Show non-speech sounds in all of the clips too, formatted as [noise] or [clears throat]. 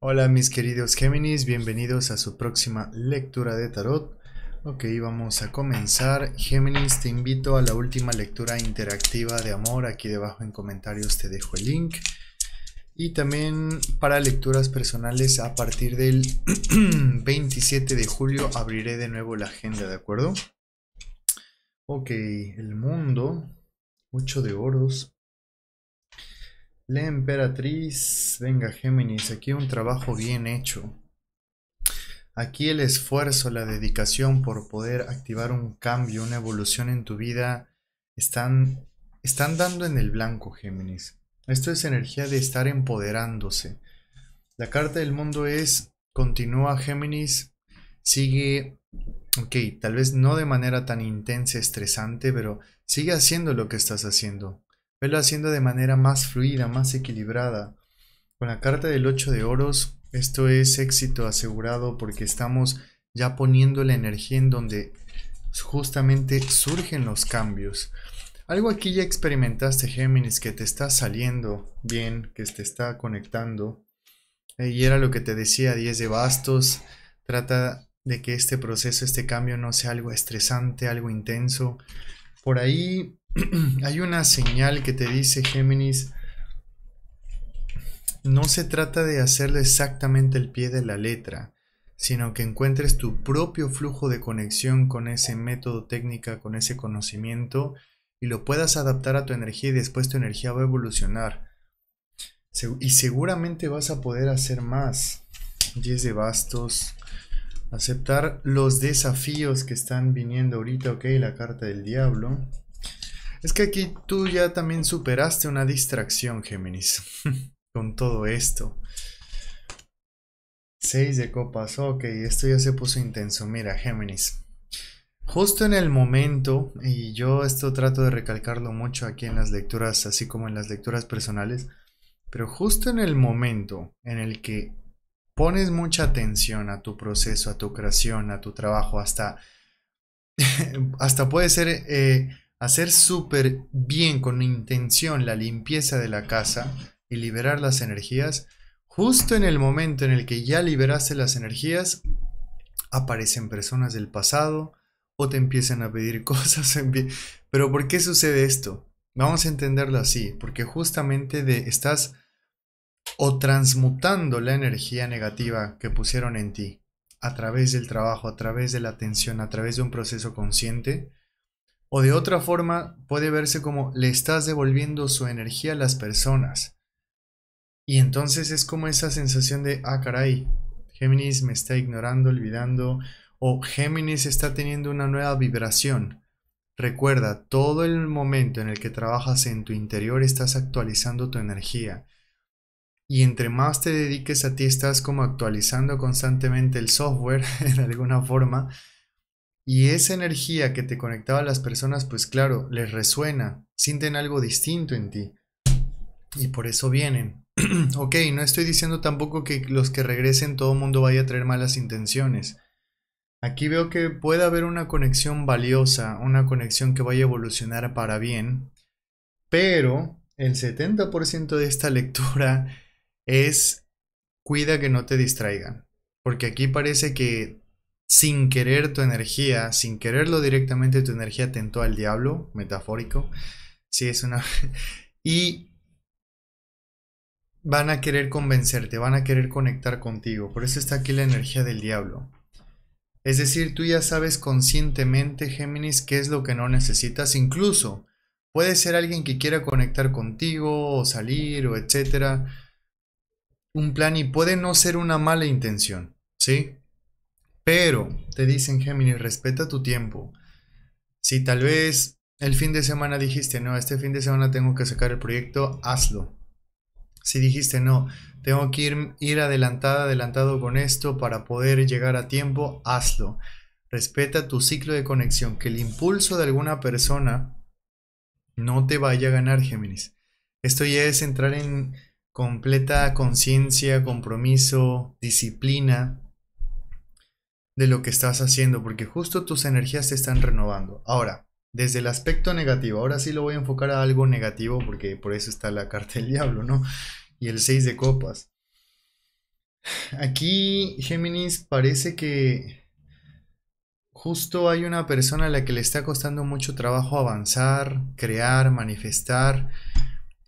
Hola mis queridos Géminis, bienvenidos a su próxima lectura de tarot. Ok, vamos a comenzar. Géminis, te invito a la última lectura interactiva de amor. Aquí debajo en comentarios te dejo el link. Y también para lecturas personales a partir del 27 [clears throat] de julio abriré de nuevo la agenda, ¿de acuerdo? Ok, el mundo, mucho de oros. La emperatriz, venga Géminis, aquí un trabajo bien hecho. Aquí el esfuerzo, la dedicación por poder activar un cambio, una evolución en tu vida, están, están dando en el blanco, Géminis. Esto es energía de estar empoderándose. La carta del mundo es, continúa Géminis, sigue, ok, tal vez no de manera tan intensa, estresante, pero sigue haciendo lo que estás haciendo. Velo haciendo de manera más fluida, más equilibrada. Con la carta del 8 de oros, esto es éxito asegurado porque estamos ya poniendo la energía en donde justamente surgen los cambios. Algo aquí ya experimentaste, Géminis, que te está saliendo bien, que te está conectando. Y era lo que te decía, 10 de bastos. Trata de que este proceso, este cambio no sea algo estresante, algo intenso. Por ahí [clears throat] hay una señal que te dice Géminis, no se trata de hacerle exactamente el pie de la letra, sino que encuentres tu propio flujo de conexión con ese método técnica, con ese conocimiento, y lo puedas adaptar a tu energía y después tu energía va a evolucionar. Y seguramente vas a poder hacer más. 10 de bastos. Aceptar los desafíos que están viniendo ahorita, ok, la carta del diablo. Es que aquí tú ya también superaste una distracción, Géminis, [laughs] con todo esto. Seis de copas, ok, esto ya se puso intenso. Mira, Géminis. Justo en el momento, y yo esto trato de recalcarlo mucho aquí en las lecturas, así como en las lecturas personales, pero justo en el momento en el que pones mucha atención a tu proceso, a tu creación, a tu trabajo, hasta, [laughs] hasta puede ser eh, Hacer súper bien con intención la limpieza de la casa y liberar las energías, justo en el momento en el que ya liberaste las energías, aparecen personas del pasado o te empiezan a pedir [laughs] cosas. Pero ¿por qué sucede esto? Vamos a entenderlo así, porque justamente de, estás o transmutando la energía negativa que pusieron en ti a través del trabajo, a través de la atención, a través de un proceso consciente, o de otra forma, puede verse como le estás devolviendo su energía a las personas. Y entonces es como esa sensación de, ah, caray, Géminis me está ignorando, olvidando, o Géminis está teniendo una nueva vibración. Recuerda, todo el momento en el que trabajas en tu interior estás actualizando tu energía. Y entre más te dediques a ti, estás como actualizando constantemente el software, [laughs] en alguna forma, y esa energía que te conectaba a las personas, pues claro, les resuena, sienten algo distinto en ti. Y por eso vienen. [clears throat] ok, no estoy diciendo tampoco que los que regresen todo el mundo vaya a traer malas intenciones. Aquí veo que puede haber una conexión valiosa, una conexión que vaya a evolucionar para bien, pero el 70% de esta [laughs] lectura es cuida que no te distraigan, porque aquí parece que sin querer tu energía, sin quererlo directamente tu energía tentó al diablo, metafórico. Sí, es una... [laughs] y van a querer convencerte, van a querer conectar contigo. Por eso está aquí la energía del diablo. Es decir, tú ya sabes conscientemente, Géminis, qué es lo que no necesitas. Incluso puede ser alguien que quiera conectar contigo o salir o etcétera. Un plan y puede no ser una mala intención, ¿sí? Pero te dicen, Géminis, respeta tu tiempo. Si tal vez el fin de semana dijiste, no, este fin de semana tengo que sacar el proyecto, hazlo. Si dijiste, no, tengo que ir, ir adelantada, adelantado con esto para poder llegar a tiempo, hazlo. Respeta tu ciclo de conexión, que el impulso de alguna persona no te vaya a ganar, Géminis. Esto ya es entrar en completa conciencia, compromiso, disciplina, de lo que estás haciendo, porque justo tus energías te están renovando. Ahora, desde el aspecto negativo, ahora sí lo voy a enfocar a algo negativo, porque por eso está la carta del diablo, ¿no? Y el 6 de copas. Aquí, Géminis, parece que justo hay una persona a la que le está costando mucho trabajo avanzar, crear, manifestar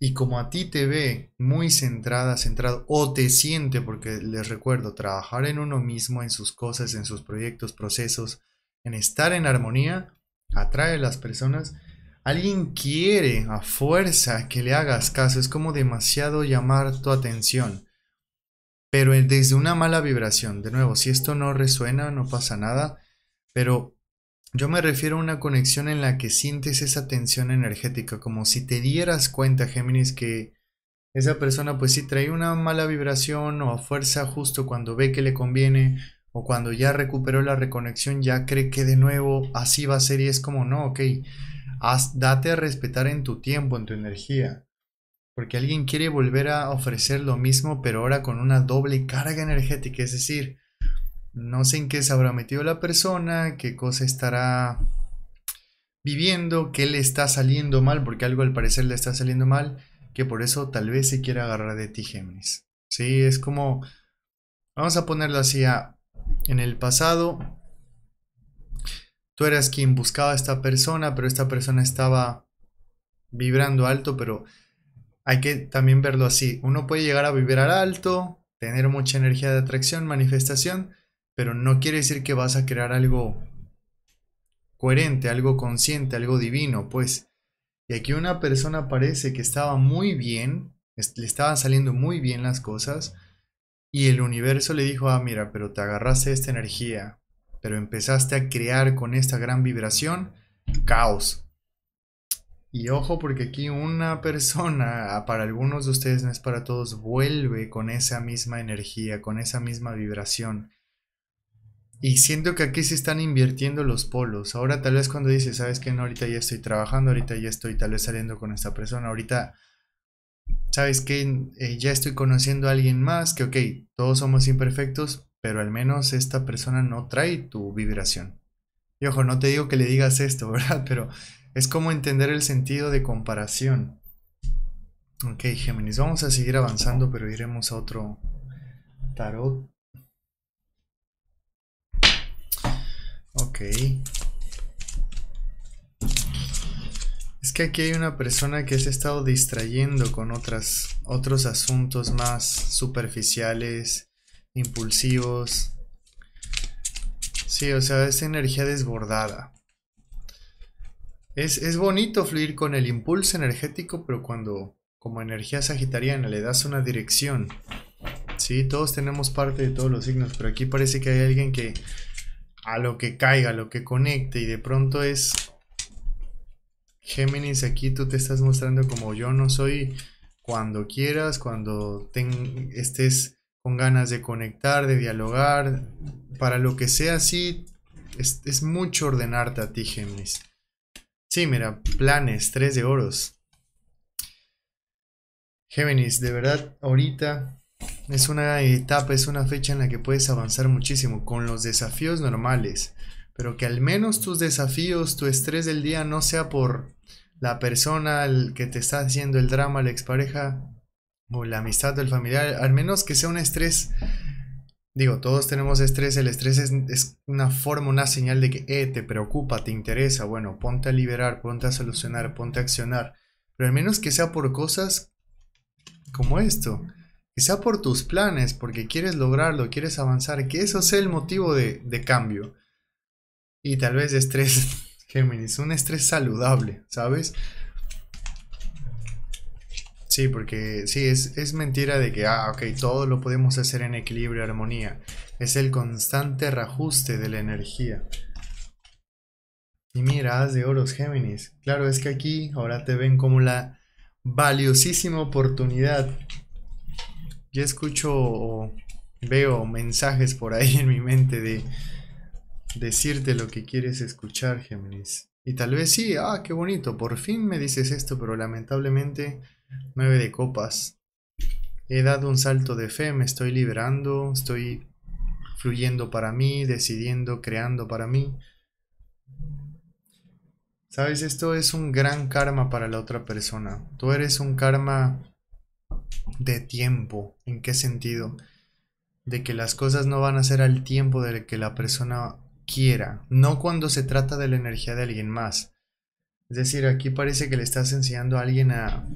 y como a ti te ve muy centrada, centrado, o te siente, porque les recuerdo, trabajar en uno mismo, en sus cosas, en sus proyectos, procesos, en estar en armonía, atrae a las personas. Alguien quiere a fuerza que le hagas caso, es como demasiado llamar tu atención. Pero eh, desde una mala vibración, de nuevo, si esto no resuena, no pasa nada, pero yo me refiero a una conexión en la que sientes esa tensión energética, como si te dieras cuenta, Géminis, que esa persona pues sí trae una mala vibración o a fuerza justo cuando ve que le conviene o cuando ya recuperó la reconexión ya cree que de nuevo así va a ser y es como no, ok, date a respetar en tu tiempo, en tu energía. Porque alguien quiere volver a ofrecer lo mismo, pero ahora con una doble carga energética, es decir, no sé en qué se habrá metido la persona, qué cosa estará viviendo, qué le está saliendo mal, porque algo al parecer le está saliendo mal, que por eso tal vez se quiera agarrar de ti, Géminis. Sí, es como, vamos a ponerlo así, ah, en el pasado, tú eras quien buscaba a esta persona, pero esta persona estaba vibrando alto, pero hay que también verlo así. Uno puede llegar a vibrar alto, tener mucha energía de atracción, manifestación, pero no quiere decir que vas a crear algo coherente, algo consciente, algo divino, pues. Y aquí una persona parece que estaba muy bien, le estaban saliendo muy bien las cosas, y el universo le dijo, ah, mira, pero te agarraste esta energía, pero empezaste a crear con esta gran vibración caos. Y ojo porque aquí una persona, para algunos de ustedes no es para todos, vuelve con esa misma energía, con esa misma vibración. Y siento que aquí se están invirtiendo los polos. Ahora tal vez cuando dices, sabes que no, ahorita ya estoy trabajando, ahorita ya estoy tal vez saliendo con esta persona, ahorita, sabes que eh, ya estoy conociendo a alguien más, que ok, todos somos imperfectos, pero al menos esta persona no trae tu vibración. Y ojo, no te digo que le digas esto, [laughs] ¿verdad? Pero es como entender el sentido de comparación. Ok, Géminis, vamos a seguir avanzando, pero iremos a otro tarot Ok. Es que aquí hay una persona que se ha estado distrayendo con otras, otros asuntos más superficiales, impulsivos. Sí, o sea, es energía desbordada. Es, es, bonito fluir con el impulso energético, pero cuando como energía sagitariana le das una dirección. Sí, todos tenemos parte de todos los signos, pero aquí parece que hay alguien que a lo que caiga, a lo que conecte y de pronto es Géminis, aquí tú te estás mostrando como yo no soy cuando quieras, cuando estés con ganas de conectar, de dialogar, para lo que sea así, es, es mucho ordenarte a ti, Géminis. Sí, mira, planes, tres de oros. Géminis, de verdad, ahorita es una etapa, es una fecha en la que puedes avanzar muchísimo con los desafíos normales, pero que al menos tus desafíos, tu estrés del día no sea por la persona que te está haciendo el drama, la expareja o la amistad del familiar, al menos que sea un estrés. Digo, todos tenemos estrés, el estrés es, una forma, una señal de que eh, te preocupa, te interesa, bueno, ponte a liberar, ponte a solucionar, ponte a accionar, pero al menos que sea por cosas como esto quizá por tus planes, porque quieres lograrlo, quieres avanzar, que eso sea el motivo de, cambio. Y tal vez de estrés, [laughs] Géminis, un estrés saludable, ¿sabes? Sí, porque sí, es, es, mentira de que, ah, ok, todo lo podemos hacer en equilibrio, y armonía. Es el constante reajuste de la energía. Y mira, haz de oros Géminis. Claro, es que aquí ahora te ven como la valiosísima oportunidad ya escucho o veo mensajes por ahí en mi mente de decirte lo que quieres escuchar, Géminis. Y tal vez sí, ah, qué bonito, por fin me dices esto, pero lamentablemente, nueve de copas. He dado un salto de fe, me estoy liberando, estoy fluyendo para mí, decidiendo, creando para mí. Sabes, esto es un gran karma para la otra persona. Tú eres un karma de tiempo. ¿En qué sentido? De que las cosas no van a ser al tiempo de que la persona quiera, no cuando se trata de la energía de alguien más. Es decir, aquí parece que le estás enseñando a alguien a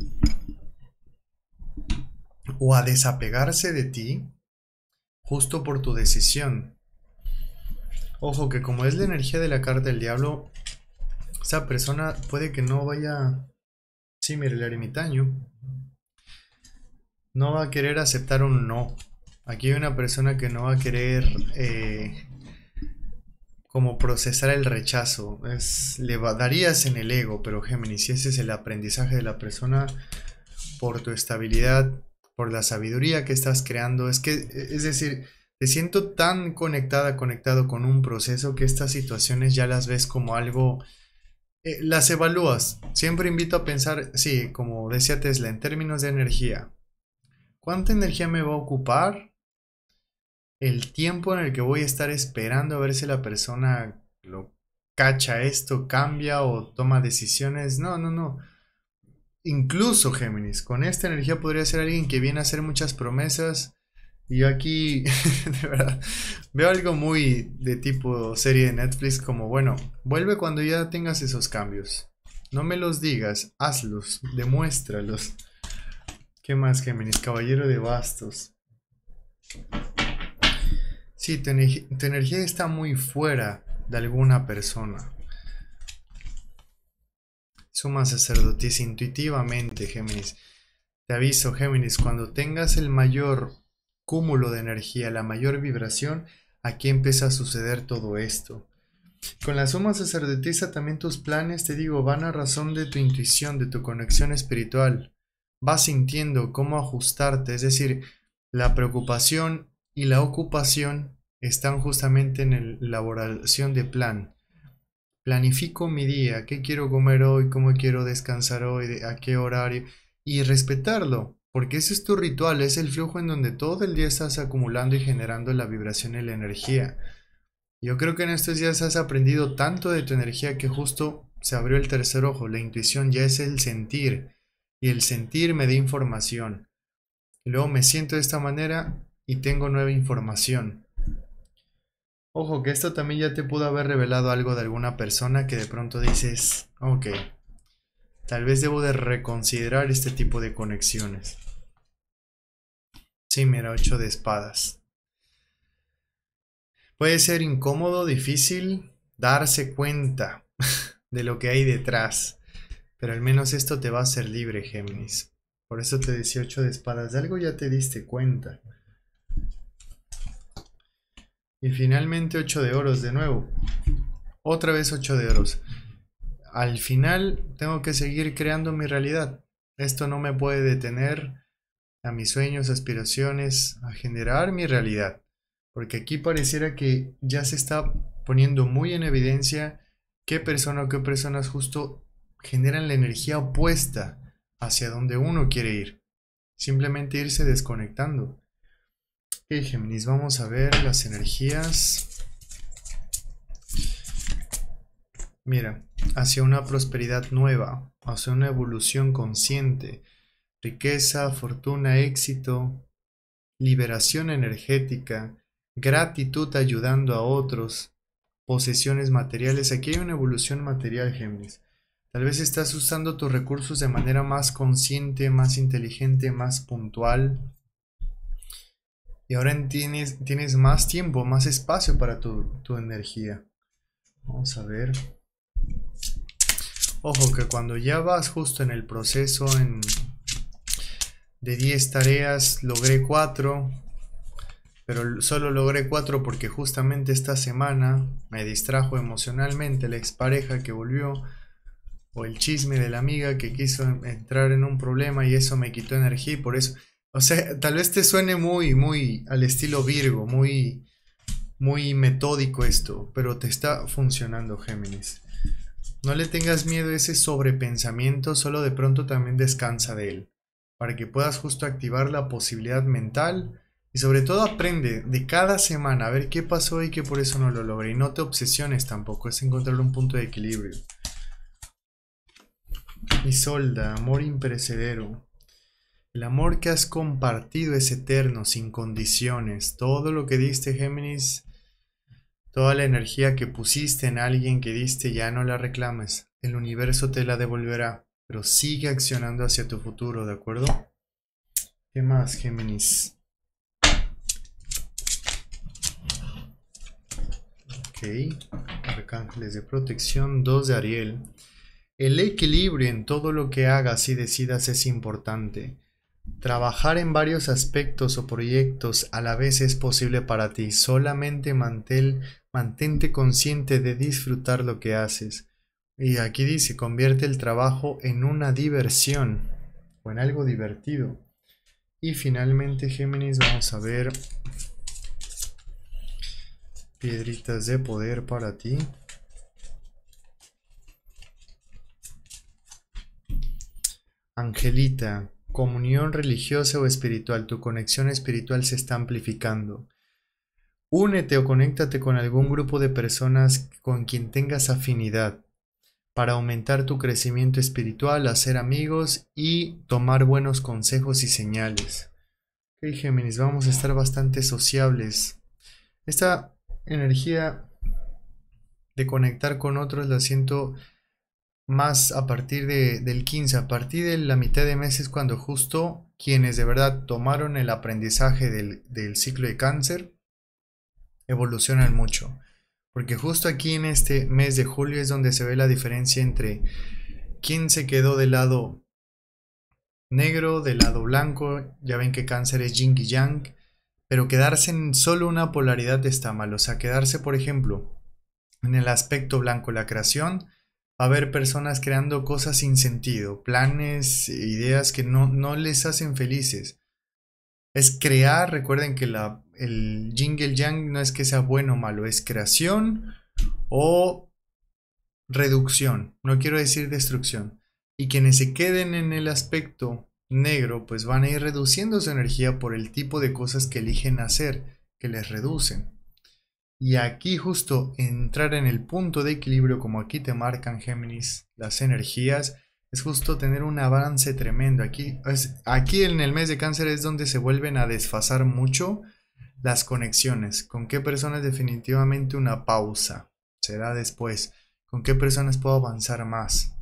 o a desapegarse de ti justo por tu decisión. Ojo que como es la energía de la carta del diablo, esa persona puede que no vaya... Sí, mire, el ermitaño no va a querer aceptar un no. Aquí hay una persona que no va a querer eh, como procesar el rechazo. Es, le darías en el ego, pero Géminis, ese es el aprendizaje de la persona por tu estabilidad, por la sabiduría que estás creando, es que, es decir, te siento tan conectada, conectado con un proceso que estas situaciones ya las ves como algo, eh, las evalúas. Siempre invito a pensar, sí, como decía Tesla, en términos de energía, ¿Cuánta energía me va a ocupar el tiempo en el que voy a estar esperando a ver si la persona lo cacha esto, cambia o toma decisiones? No, no, no. Incluso Géminis, con esta energía podría ser alguien que viene a hacer muchas promesas. Y yo aquí, [laughs] de verdad, veo algo muy de tipo serie de Netflix como, bueno, vuelve cuando ya tengas esos cambios. No me los digas, hazlos, demuéstralos. ¿Qué más, Géminis? Caballero de bastos. Sí, tu, energía está muy fuera de alguna persona. Suma sacerdotisa intuitivamente, Géminis. Te aviso, Géminis, cuando tengas el mayor cúmulo de energía, la mayor vibración, aquí empieza a suceder todo esto. Con la suma sacerdotisa también tus planes, te digo, van a razón de tu intuición, de tu conexión espiritual vas sintiendo cómo ajustarte, es decir, la preocupación y la ocupación están justamente en la elaboración de plan. Planifico mi día, qué quiero comer hoy, cómo quiero descansar hoy, a qué horario, y respetarlo, porque ese es tu ritual, es el flujo en donde todo el día estás acumulando y generando la vibración y la energía. Yo creo que en estos días has aprendido tanto de tu energía que justo se abrió el tercer ojo, la intuición ya es el sentir, y el sentir me da información. luego me siento de esta manera y tengo nueva información. Ojo, que esto también ya te pudo haber revelado algo de alguna persona que de pronto dices, ok, tal vez debo de reconsiderar este tipo de conexiones. Sí, mira, ocho de espadas. Puede ser incómodo, difícil darse cuenta [laughs] de lo que hay detrás. Pero al menos esto te va a hacer libre, Géminis. Por eso te decía 8 de espadas. De algo ya te diste cuenta. Y finalmente 8 de oros de nuevo. Otra vez 8 de oros. Al final tengo que seguir creando mi realidad. Esto no me puede detener a mis sueños, aspiraciones, a generar mi realidad. Porque aquí pareciera que ya se está poniendo muy en evidencia qué persona o qué personas justo generan la energía opuesta hacia donde uno quiere ir. Simplemente irse desconectando. Ok, Géminis, vamos a ver las energías. Mira, hacia una prosperidad nueva, hacia una evolución consciente, riqueza, fortuna, éxito, liberación energética, gratitud ayudando a otros, posesiones materiales. Aquí hay una evolución material, Géminis. Tal vez estás usando tus recursos de manera más consciente, más inteligente, más puntual. Y ahora tienes, más tiempo, más espacio para tu, energía. Vamos a ver. Ojo que cuando ya vas justo en el proceso en, de 10 tareas, logré 4, pero solo logré 4 porque justamente esta semana me distrajo emocionalmente la expareja que volvió o el chisme de la amiga que quiso entrar en un problema y eso me quitó energía y por eso. O sea, tal vez te suene muy, muy al estilo Virgo, muy, muy metódico esto, pero te está funcionando, Géminis. No le tengas miedo a ese sobrepensamiento, solo de pronto también descansa de él, para que puedas justo activar la posibilidad mental y sobre todo aprende de cada semana a ver qué pasó y qué por eso no lo logré. Y no te obsesiones tampoco, es encontrar un punto de equilibrio. Isolda, amor imperecedero. El amor que has compartido es eterno, sin condiciones. Todo lo que diste, Géminis, toda la energía que pusiste en alguien que diste, ya no la reclames. El universo te la devolverá, pero sigue accionando hacia tu futuro, ¿de acuerdo? ¿Qué más, Géminis? Ok. Arcángeles de protección, 2 de Ariel. El equilibrio en todo lo que hagas y decidas es importante. Trabajar en varios aspectos o proyectos a la vez es posible para ti. Solamente mantente consciente de disfrutar lo que haces. Y aquí dice, convierte el trabajo en una diversión o en algo divertido. Y finalmente, Géminis, vamos a ver piedritas de poder para ti. Angelita, comunión religiosa o espiritual, tu conexión espiritual se está amplificando. Únete o conéctate con algún grupo de personas con quien tengas afinidad para aumentar tu crecimiento espiritual, hacer amigos y tomar buenos consejos y señales. Ok, Géminis, vamos a estar bastante sociables. Esta energía de conectar con otros la siento más a partir de, del 15, a partir de la mitad de mes es cuando justo quienes de verdad tomaron el aprendizaje del, del ciclo de cáncer evolucionan mucho. Porque justo aquí en este mes de julio es donde se ve la diferencia entre quién se quedó del lado negro, del lado blanco. Ya ven que cáncer es yin y yang. Pero quedarse en solo una polaridad está mal. O sea, quedarse, por ejemplo, en el aspecto blanco, la creación, va a haber personas creando cosas sin sentido, planes, ideas que no, les hacen felices. Es crear, recuerden que el jingle yang no es que sea bueno o malo, es creación o reducción, no quiero decir destrucción. Y quienes se queden en el aspecto negro, pues van a ir reduciendo su energía por el tipo de cosas que eligen hacer, que les reducen. Y aquí justo entrar en el punto de equilibrio, como aquí te marcan Géminis las energías, es justo tener un avance tremendo. Aquí, es, aquí en el mes de cáncer es donde se vuelven a desfasar mucho las conexiones. ¿Con qué personas definitivamente una pausa? Será después. ¿Con qué personas puedo avanzar más?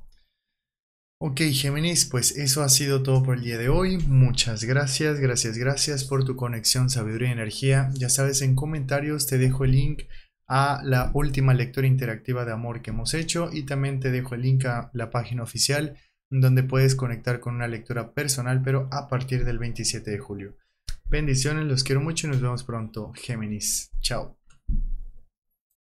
Ok, Géminis, pues eso ha sido todo por el día de hoy. Muchas gracias, gracias, gracias por tu conexión, sabiduría y energía. Ya sabes, en comentarios te dejo el link a la última lectura interactiva de amor que hemos hecho y también te dejo el link a la página oficial donde puedes conectar con una lectura personal, pero a partir del 27 de julio. Bendiciones, los quiero mucho y nos vemos pronto, Géminis. Chao.